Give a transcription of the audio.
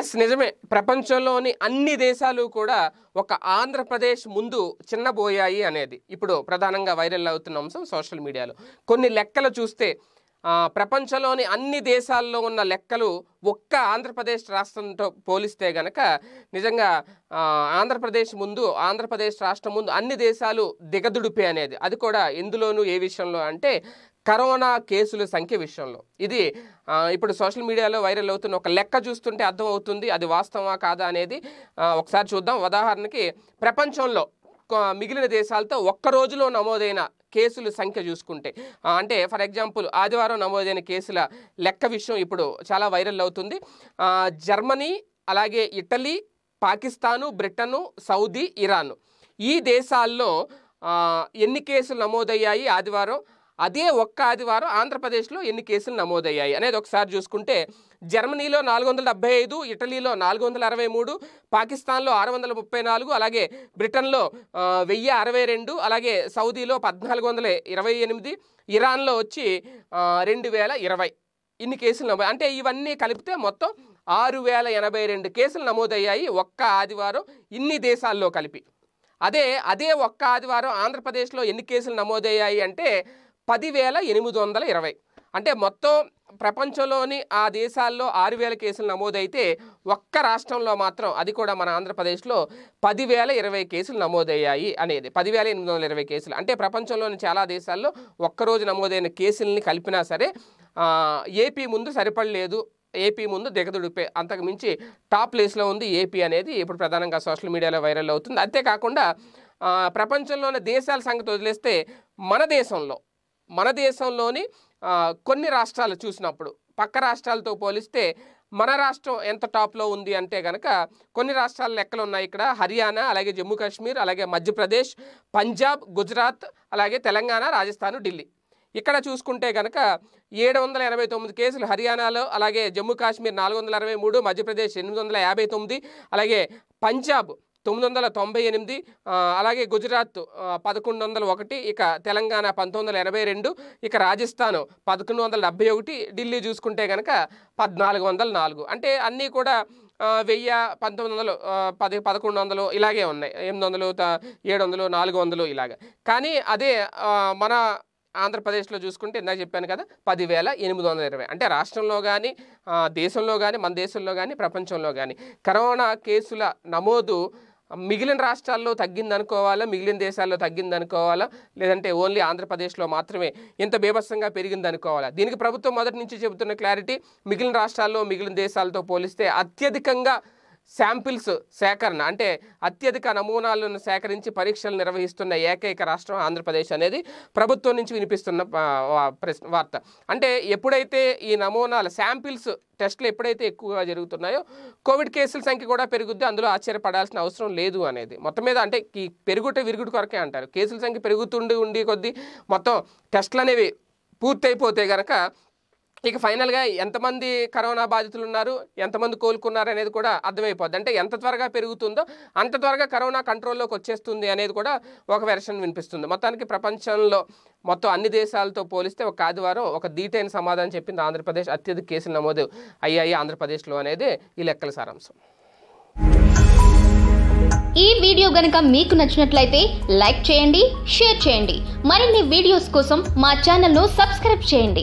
yes నిజమే ప్రపంచంలోని అన్ని దేశాలు కూడా ఒక ఆంధ్రప్రదేశ్ ముందు చిన్నబోయాయి అనేది ఇప్పుడు ప్రధానంగా వైరల్ అవుతున్న అంశం సోషల్ మీడియాలో కొన్ని లెక్కలు చూస్తే ప్రపంచంలోని అన్ని దేశాల్లో ఉన్న లెక్కలు ఒక్క ఆంధ్రప్రదేశ్ రాష్ట్రంతో పోలిస్తే గనక నిజంగా ఆంధ్రప్రదేశ్ ముందు ఆంధ్రప్రదేశ్ రాష్ట్రం ముందు అన్ని దేశాలు దిగదుడిపే అనేది అది కూడా ఎందులోనూ ఏ విషయంలో అంటే కరోనా కేసుల సంఖ్య విషయంలో ఇది ఇప్పుడు సోషల్ మీడియాలో వైరల్ అవుతున్న ఒక లెక్క చూస్తుంటే అర్థమవుతుంది అది వాస్తవమా కాదా అనేది ఒకసారి చూద్దాం ఉదాహరణకి ప్రపంచంలో మిగిలిన దేశాలతో ఒక్క రోజులో నమోదైన కేసుల సంఖ్య చూసుకుంటే అంటే ఫర్ ఎగ్జాంపుల్ ఆదివారం నమోదైన కేసుల లెక్క విషయం ఇప్పుడు చాలా వైరల్ అవుతుంది జర్మనీ అలాగే Italy Pakistan Britain Saudi Iran ఈ దేశాల్లో ఎన్ని కేసులు నమోదయ్యాయి ఆదివారం అదే ఒక్క ఆదివారం ఆంధ్రప్రదేశ్లో ఎన్ని కేసులు నమోదయ్యాయి అనేది ఒకసారి చూసుకుంటే జర్మనీలో నాలుగు వందల డెబ్బై ఐదు ఇటలీలో నాలుగు వందల అరవై మూడు పాకిస్తాన్లో ఆరు వందల ముప్పై నాలుగు అలాగే బ్రిటన్లో వెయ్యి అరవై రెండు అలాగే సౌదీలో పద్నాలుగు వందల ఇరవై ఎనిమిది ఇరాన్లో వచ్చి రెండు వేల ఇరవై ఇన్ని కేసులు నమోదు అంటే ఇవన్నీ కలిపితే మొత్తం ఆరు వేల ఎనభై రెండు కేసులు నమోదయ్యాయి ఒక్క ఆదివారం ఇన్ని దేశాల్లో కలిపి అదే అదే ఒక్క ఆదివారం ఆంధ్రప్రదేశ్లో ఎన్ని కేసులు నమోదయ్యాయి అంటే పదివేల ఎనిమిది వందల ఇరవై అంటే మొత్తం ప్రపంచంలోని ఆ దేశాల్లో ఆరు వేల కేసులు నమోదైతే ఒక్క రాష్ట్రంలో మాత్రం అది కూడా మన ఆంధ్రప్రదేశ్లో పదివేల ఇరవై కేసులు నమోదయ్యాయి అనేది పదివేల ఎనిమిది వందల ఇరవై కేసులు అంటే ప్రపంచంలోని చాలా దేశాల్లో ఒక్కరోజు నమోదైన కేసుల్ని కలిపినా సరే ఏపీ ముందు సరిపడలేదు ఏపీ ముందు దిగదుడిపే అంతకుమించి టాప్ ప్లేస్లో ఉంది ఏపీ అనేది ఇప్పుడు ప్రధానంగా సోషల్ మీడియాలో వైరల్ అవుతుంది అంతేకాకుండా ప్రపంచంలోని దేశాల సంగతి వదిలేస్తే మన దేశంలో మన దేశంలోని కొన్ని రాష్ట్రాలు చూసినప్పుడు పక్క రాష్ట్రాలతో పోలిస్తే మన రాష్ట్రం ఎంత టాప్లో ఉంది అంటే కనుక కొన్ని రాష్ట్రాల లెక్కలు ఉన్నాయి ఇక్కడ హర్యానా అలాగే జమ్మూ కాశ్మీర్ అలాగే మధ్యప్రదేశ్ పంజాబ్ గుజరాత్ అలాగే తెలంగాణ రాజస్థాన్ ఢిల్లీ ఇక్కడ చూసుకుంటే కనుక ఏడు వందల ఎనభై తొమ్మిది కేసులు హర్యానాలో అలాగే జమ్మూ కాశ్మీర్ నాలుగు వందల అరవై మూడు మధ్యప్రదేశ్ ఎనిమిది వందల యాభై తొమ్మిది అలాగే పంజాబ్ తొమ్మిది వందల తొంభై ఎనిమిది అలాగే గుజరాత్ పదకొండు వందల ఒకటి ఇక తెలంగాణ పంతొమ్మిది వందల ఎనభై రెండు ఇక రాజస్థాన్ పదకొండు వందల డెబ్బై ఒకటి ఢిల్లీ చూసుకుంటే కనుక పద్నాలుగు వందల నాలుగు అంటే అన్నీ కూడా వెయ్యి పంతొమ్మిది వందలు పది పదకొండు వందలు ఇలాగే ఉన్నాయి ఎనిమిది వందలు ఏడు వందలు నాలుగు వందలు ఇలాగ కానీ అదే మన ఆంధ్రప్రదేశ్లో చూసుకుంటే ఇందాక చెప్పాను కదా పదివేల ఎనిమిది వందల ఇరవై అంటే రాష్ట్రంలో కానీ దేశంలో కానీ మన దేశంలో కానీ ప్రపంచంలో కానీ కరోనా కేసుల నమోదు మిగిలిన రాష్ట్రాల్లో తగ్గిందనుకోవాలా మిగిలిన దేశాల్లో తగ్గిందనుకోవాలా లేదంటే ఓన్లీ ఆంధ్రప్రదేశ్లో మాత్రమే ఎంత బీభత్సంగా పెరిగిందనుకోవాలా దీనికి ప్రభుత్వం మొదటి నుంచి చెబుతున్న క్లారిటీ మిగిలిన రాష్ట్రాల్లో మిగిలిన దేశాలతో పోలిస్తే అత్యధికంగా శాంపిల్స్ సేకరణ అంటే అత్యధిక నమూనాలను సేకరించి పరీక్షలు నిర్వహిస్తున్న ఏకైక రాష్ట్రం ఆంధ్రప్రదేశ్ అనేది ప్రభుత్వం నుంచి వినిపిస్తున్న ప్రశ్న వార్త అంటే ఎప్పుడైతే ఈ నమూనాల శాంపిల్స్ టెస్ట్లు ఎప్పుడైతే ఎక్కువగా జరుగుతున్నాయో కోవిడ్ కేసుల సంఖ్య కూడా పెరుగుద్ది అందులో ఆశ్చర్యపడాల్సిన అవసరం లేదు అనేది మొత్తం మీద అంటే ఈ పెరుగుట విరుగుడు కొరకే అంటారు కేసుల సంఖ్య పెరుగుతుండి ఉండి కొద్దీ మొత్తం టెస్ట్లు అనేవి పూర్తయిపోతే కనుక ఇక ఫైనల్గా ఎంతమంది కరోనా బాధితులు ఉన్నారు ఎంతమంది కోలుకున్నారు అనేది కూడా అర్థమైపోద్ది అంటే ఎంత త్వరగా పెరుగుతుందో అంత త్వరగా కరోనా కంట్రోల్లోకి వచ్చేస్తుంది అనేది కూడా ఒక వెర్షన్ వినిపిస్తుంది మొత్తానికి ప్రపంచంలో మొత్తం అన్ని దేశాలతో పోలిస్తే ఒక ఆదివారం ఒక దీటైన సమాధానం చెప్పింది ఆంధ్రప్రదేశ్ అత్యధిక కేసులు నమోదు అయ్యాయి ఆంధ్రప్రదేశ్లో అనేది ఈ లెక్కల సారాంశం ఈ వీడియో గనక మీకు నచ్చినట్లయితే లైక్ చేయండి షేర్ చేయండి మరిన్ని వీడియోస్ కోసం మా ఛానల్ను సబ్స్క్రైబ్ చేయండి